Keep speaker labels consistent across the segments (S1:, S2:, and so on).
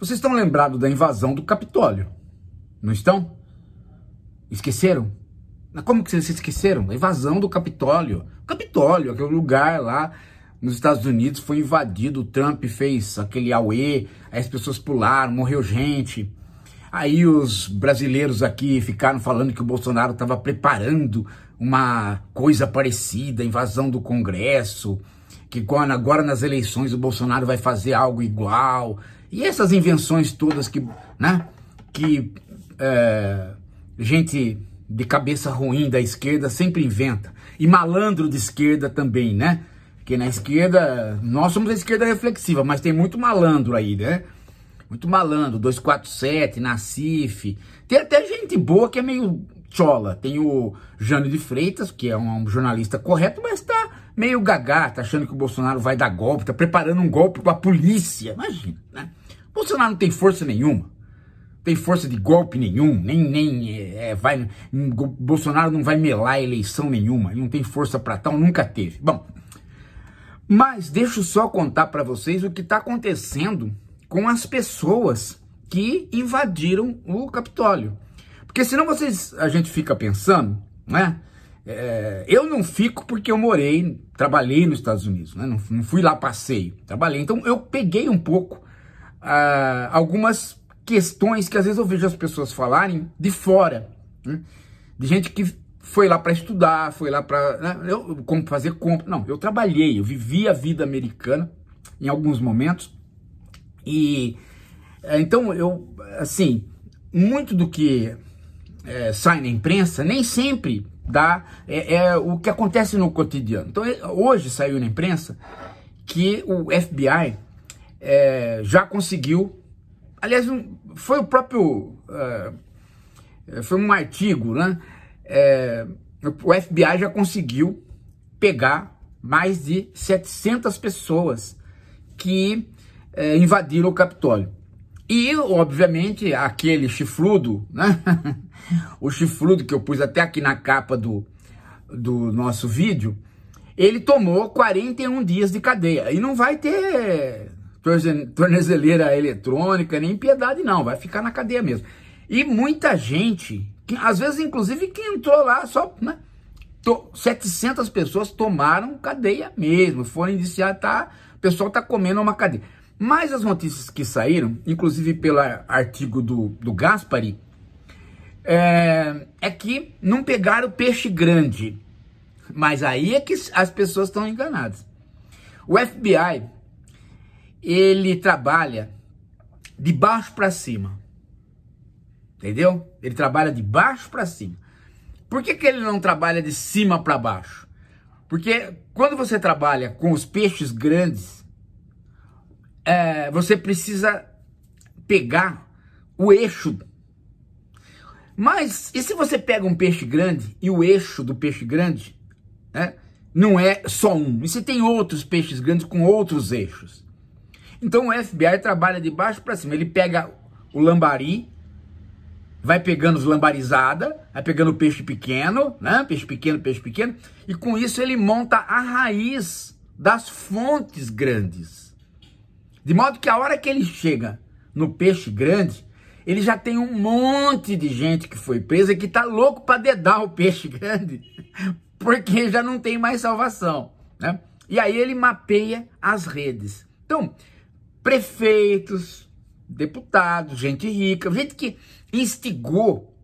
S1: Vocês estão lembrados da invasão do Capitólio, não estão? Esqueceram? Como que vocês esqueceram? A invasão do Capitólio. Capitólio, aquele lugar lá nos Estados Unidos foi invadido, o Trump fez aquele auê, aí as pessoas pularam, morreu gente. Aí os brasileiros aqui ficaram falando que o Bolsonaro estava preparando uma coisa parecida, invasão do Congresso, que agora nas eleições o Bolsonaro vai fazer algo igual. E essas invenções todas que, né, que é, gente de cabeça ruim da esquerda sempre inventa. E malandro de esquerda também, né? Porque na esquerda, nós somos a esquerda reflexiva, mas tem muito malandro aí, né? Muito malandro, 247, Nacif. Tem até gente boa que é meio chola. Tem o Jânio de Freitas, que é um, um jornalista correto, mas tá meio gagá, tá achando que o Bolsonaro vai dar golpe, tá preparando um golpe com a polícia. Imagina, né? Bolsonaro não tem força nenhuma. tem força de golpe nenhum, nem, nem é, é vai. Hum, Bolsonaro não vai melar eleição nenhuma, ele não tem força para tal, nunca teve. Bom, mas deixa eu só contar para vocês o que está acontecendo com as pessoas que invadiram o Capitólio. Porque senão vocês, a gente fica pensando, né? É, eu não fico porque eu morei, trabalhei nos Estados Unidos, né? não, não fui lá passeio, trabalhei. Então eu peguei um pouco ah, algumas questões que às vezes eu vejo as pessoas falarem de fora, né? de gente que foi lá para estudar, foi lá para né? eu como fazer compra. Não, eu trabalhei, eu vivi a vida americana em alguns momentos e é, então eu assim muito do que é, sai na imprensa nem sempre dá é, é, o que acontece no cotidiano. Então é, hoje saiu na imprensa que o FBI é, já conseguiu. Aliás, foi o próprio. É, é, foi um artigo, né? É, o FBI já conseguiu pegar mais de 700 pessoas que é, invadiram o Capitólio. E, obviamente, aquele chifrudo, né? o chifrudo que eu pus até aqui na capa do, do nosso vídeo, ele tomou 41 dias de cadeia. E não vai ter tornezeleira eletrônica, nem piedade não, vai ficar na cadeia mesmo. E muita gente, que, às vezes inclusive que entrou lá só, né, to, 700 pessoas tomaram cadeia mesmo, foram indiciar, tá, o pessoal tá comendo uma cadeia. Mas as notícias que saíram, inclusive pelo artigo do, do Gaspari, é, é que não pegaram peixe grande. Mas aí é que as pessoas estão enganadas. O FBI ele trabalha de baixo para cima. Entendeu? Ele trabalha de baixo para cima. Por que, que ele não trabalha de cima para baixo? Porque quando você trabalha com os peixes grandes, é, você precisa pegar o eixo. Mas e se você pega um peixe grande e o eixo do peixe grande né, não é só um? E você tem outros peixes grandes com outros eixos? Então o FBI trabalha de baixo para cima. Ele pega o lambari, vai pegando os lambarizada, vai pegando o peixe pequeno, né? Peixe pequeno, peixe pequeno, e com isso ele monta a raiz das fontes grandes. De modo que a hora que ele chega no peixe grande, ele já tem um monte de gente que foi presa que tá louco para dedar o peixe grande, porque já não tem mais salvação, né? E aí ele mapeia as redes. Então, prefeitos, deputados, gente rica, gente que instigou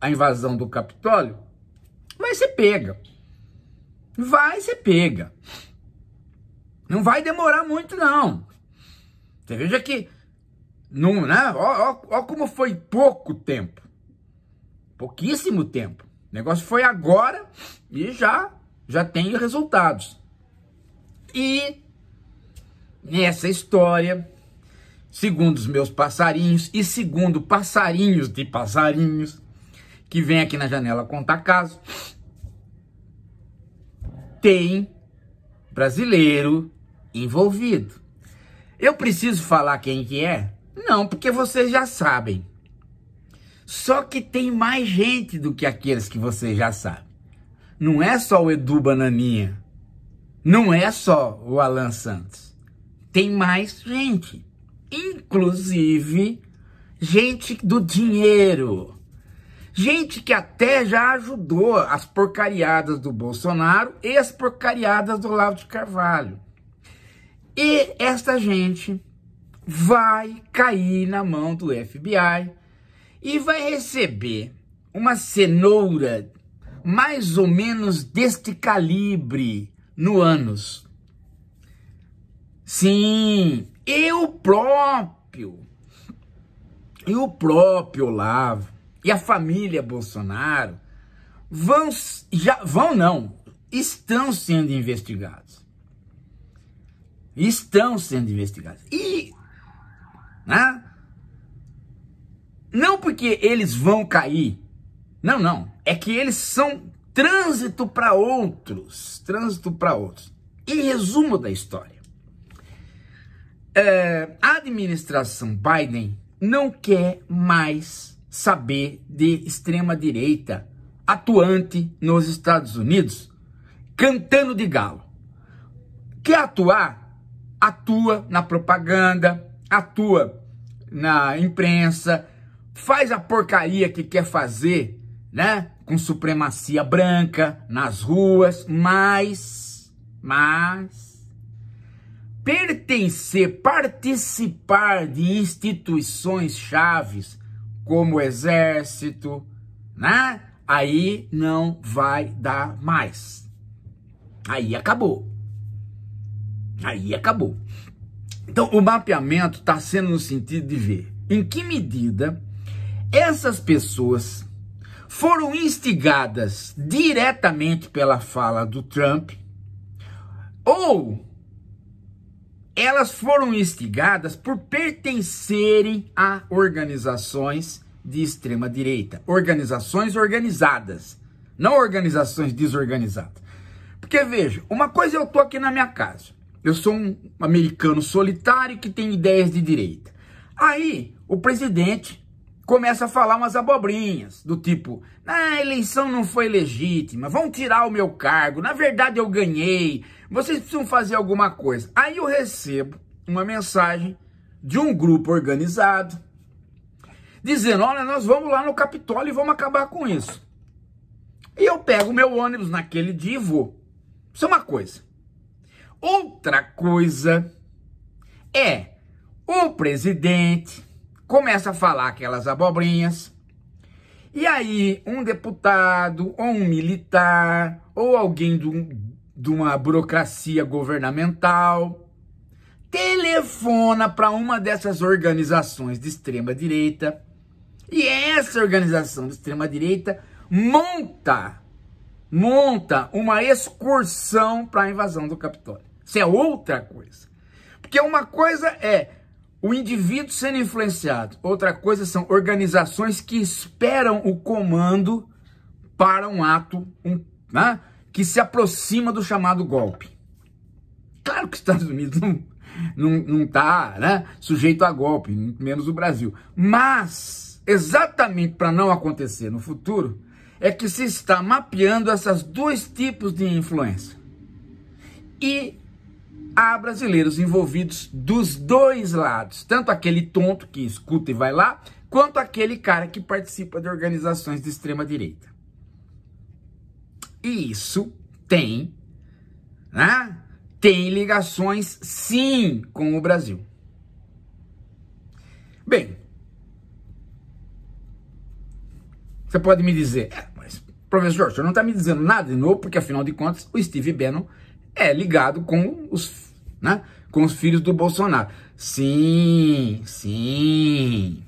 S1: a invasão do Capitólio, mas você pega. Vai, você pega. Não vai demorar muito, não. Você veja que, não, né? Ó, ó, ó como foi pouco tempo. Pouquíssimo tempo. O negócio foi agora e já, já tem resultados. E nessa história, segundo os meus passarinhos e segundo passarinhos de passarinhos que vem aqui na janela contar caso, tem brasileiro envolvido. Eu preciso falar quem que é? Não, porque vocês já sabem. Só que tem mais gente do que aqueles que vocês já sabem. Não é só o Edu Bananinha. Não é só o Alan Santos tem mais gente, inclusive gente do dinheiro, gente que até já ajudou as porcariadas do Bolsonaro e as porcariadas do Lavo de Carvalho. E essa gente vai cair na mão do FBI e vai receber uma cenoura mais ou menos deste calibre no ânus. Sim, eu próprio, e o próprio Olavo, e a família Bolsonaro, vão, já, vão não, estão sendo investigados. Estão sendo investigados. E, né? Não porque eles vão cair. Não, não. É que eles são trânsito para outros. Trânsito para outros. E resumo da história é, a administração Biden não quer mais saber de extrema-direita atuante nos Estados Unidos, cantando de galo. Quer atuar? Atua na propaganda, atua na imprensa, faz a porcaria que quer fazer, né? Com supremacia branca nas ruas, mas, mas pertencer, participar de instituições chaves, como o exército, né? Aí não vai dar mais. Aí acabou. Aí acabou. Então, o mapeamento está sendo no sentido de ver em que medida essas pessoas foram instigadas diretamente pela fala do Trump ou elas foram instigadas por pertencerem a organizações de extrema direita, organizações organizadas, não organizações desorganizadas. Porque veja, uma coisa eu tô aqui na minha casa. Eu sou um americano solitário que tem ideias de direita. Aí, o presidente começa a falar umas abobrinhas, do tipo, ah, a eleição não foi legítima, vão tirar o meu cargo, na verdade eu ganhei, vocês precisam fazer alguma coisa. Aí eu recebo uma mensagem de um grupo organizado, dizendo, olha, nós vamos lá no Capitólio e vamos acabar com isso. E eu pego meu ônibus naquele dia e vou. Isso é uma coisa. Outra coisa é o presidente começa a falar aquelas abobrinhas. E aí, um deputado, ou um militar, ou alguém de uma burocracia governamental, telefona para uma dessas organizações de extrema-direita. E essa organização de extrema-direita monta, monta uma excursão para a invasão do Capitólio. Isso é outra coisa. Porque uma coisa é o indivíduo sendo influenciado. Outra coisa são organizações que esperam o comando para um ato um, né, que se aproxima do chamado golpe. Claro que os Estados Unidos não está né, sujeito a golpe, menos o Brasil. Mas, exatamente para não acontecer no futuro, é que se está mapeando esses dois tipos de influência. E há brasileiros envolvidos dos dois lados, tanto aquele tonto que escuta e vai lá, quanto aquele cara que participa de organizações de extrema direita. E isso tem, né? Tem ligações sim com o Brasil. Bem, você pode me dizer, é, mas professor, o senhor não está me dizendo nada de novo, porque afinal de contas o Steve Bannon é ligado com os, né, com os filhos do Bolsonaro. Sim, sim.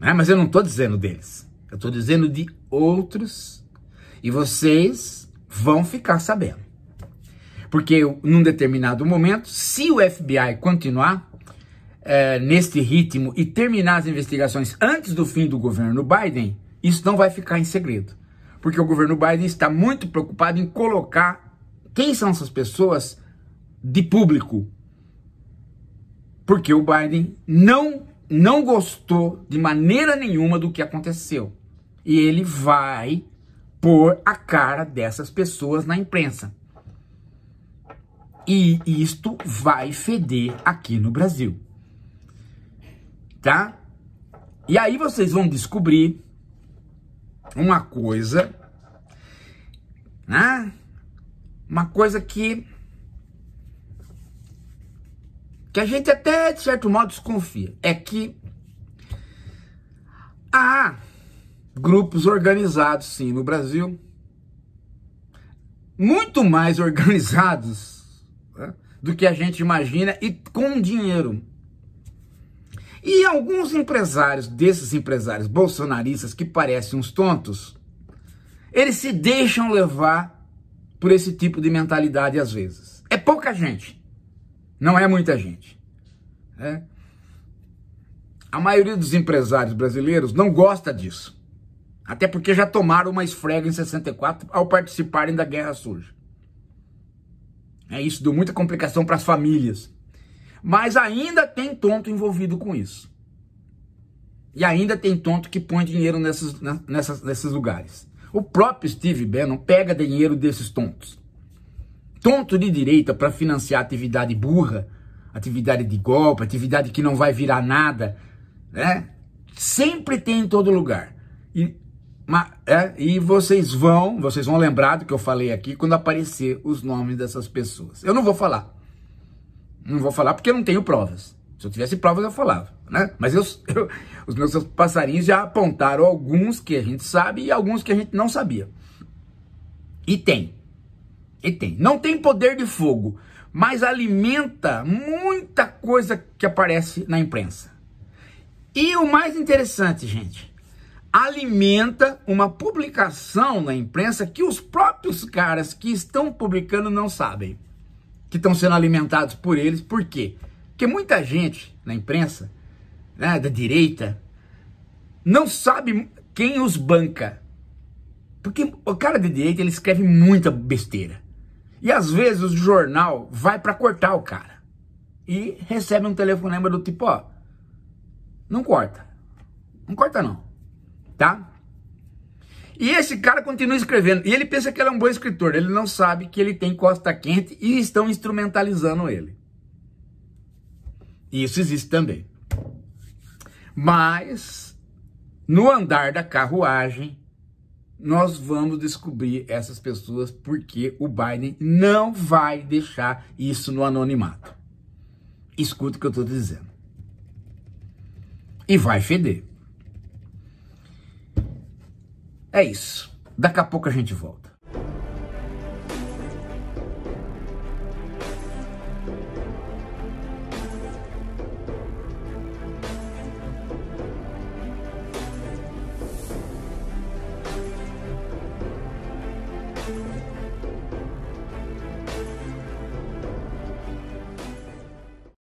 S1: Né? Mas eu não estou dizendo deles. Eu estou dizendo de outros. E vocês vão ficar sabendo. Porque num determinado momento, se o FBI continuar é, neste ritmo e terminar as investigações antes do fim do governo Biden, isso não vai ficar em segredo. Porque o governo Biden está muito preocupado em colocar quem são essas pessoas de público? Porque o Biden não não gostou de maneira nenhuma do que aconteceu. E ele vai pôr a cara dessas pessoas na imprensa. E isto vai feder aqui no Brasil. Tá? E aí vocês vão descobrir uma coisa, né? uma coisa que que a gente até de certo modo desconfia é que há grupos organizados sim no Brasil muito mais organizados né, do que a gente imagina e com dinheiro e alguns empresários desses empresários bolsonaristas que parecem uns tontos eles se deixam levar por esse tipo de mentalidade às vezes. É pouca gente, não é muita gente. Né? A maioria dos empresários brasileiros não gosta disso. Até porque já tomaram uma esfrega em 64 ao participarem da Guerra Suja. É, isso deu muita complicação para as famílias. Mas ainda tem tonto envolvido com isso. E ainda tem tonto que põe dinheiro nessas, nessas, nesses lugares. O próprio Steve Bannon pega dinheiro desses tontos. Tonto de direita para financiar atividade burra, atividade de golpe, atividade que não vai virar nada, né? Sempre tem em todo lugar. E, mas, é, e vocês vão, vocês vão lembrar do que eu falei aqui quando aparecer os nomes dessas pessoas. Eu não vou falar. Não vou falar porque eu não tenho provas. Se eu tivesse provas, eu falava, né? Mas eu, eu, os meus passarinhos já apontaram alguns que a gente sabe e alguns que a gente não sabia. E tem. E tem. Não tem poder de fogo, mas alimenta muita coisa que aparece na imprensa. E o mais interessante, gente, alimenta uma publicação na imprensa que os próprios caras que estão publicando não sabem, que estão sendo alimentados por eles. Por quê? Porque muita gente na imprensa, né, da direita, não sabe quem os banca. Porque o cara de direita ele escreve muita besteira. E às vezes o jornal vai para cortar o cara. E recebe um telefonema do tipo, ó, não corta. Não corta não. Tá? E esse cara continua escrevendo. E ele pensa que ele é um bom escritor. Ele não sabe que ele tem costa quente e estão instrumentalizando ele. Isso existe também. Mas, no andar da carruagem, nós vamos descobrir essas pessoas porque o Biden não vai deixar isso no anonimato. Escuta o que eu estou dizendo. E vai feder. É isso. Daqui a pouco a gente volta.